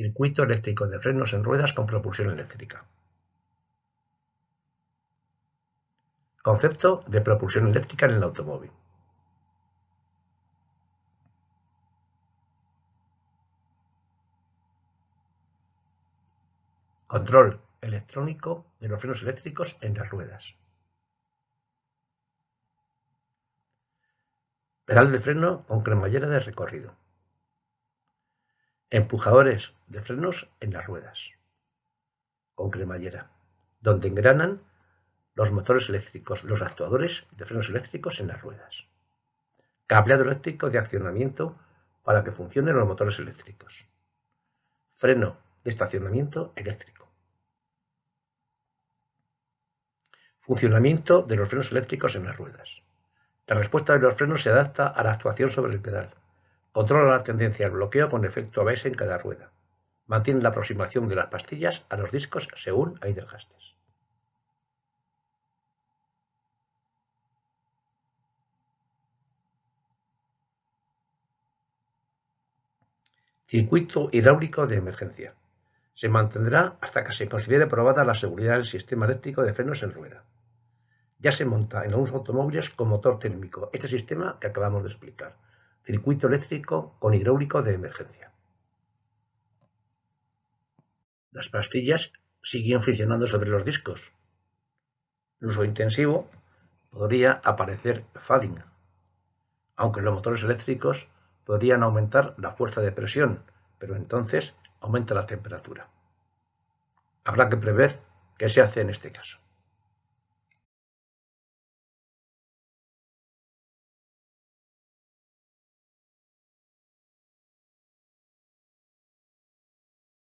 Circuito eléctrico de frenos en ruedas con propulsión eléctrica. Concepto de propulsión eléctrica en el automóvil. Control electrónico de los frenos eléctricos en las ruedas. Pedal de freno con cremallera de recorrido empujadores de frenos en las ruedas, con cremallera, donde engranan los motores eléctricos, los actuadores de frenos eléctricos en las ruedas, cableado eléctrico de accionamiento para que funcionen los motores eléctricos, freno de estacionamiento eléctrico. Funcionamiento de los frenos eléctricos en las ruedas. La respuesta de los frenos se adapta a la actuación sobre el pedal. Controla la tendencia al bloqueo con efecto ABS en cada rueda. Mantiene la aproximación de las pastillas a los discos según hay desgastes. Circuito hidráulico de emergencia. Se mantendrá hasta que se considere probada la seguridad del sistema eléctrico de frenos en rueda. Ya se monta en algunos automóviles con motor térmico este sistema que acabamos de explicar Circuito eléctrico con hidráulico de emergencia. Las pastillas siguen friccionando sobre los discos. El uso intensivo podría aparecer fading, aunque los motores eléctricos podrían aumentar la fuerza de presión, pero entonces aumenta la temperatura. Habrá que prever qué se hace en este caso.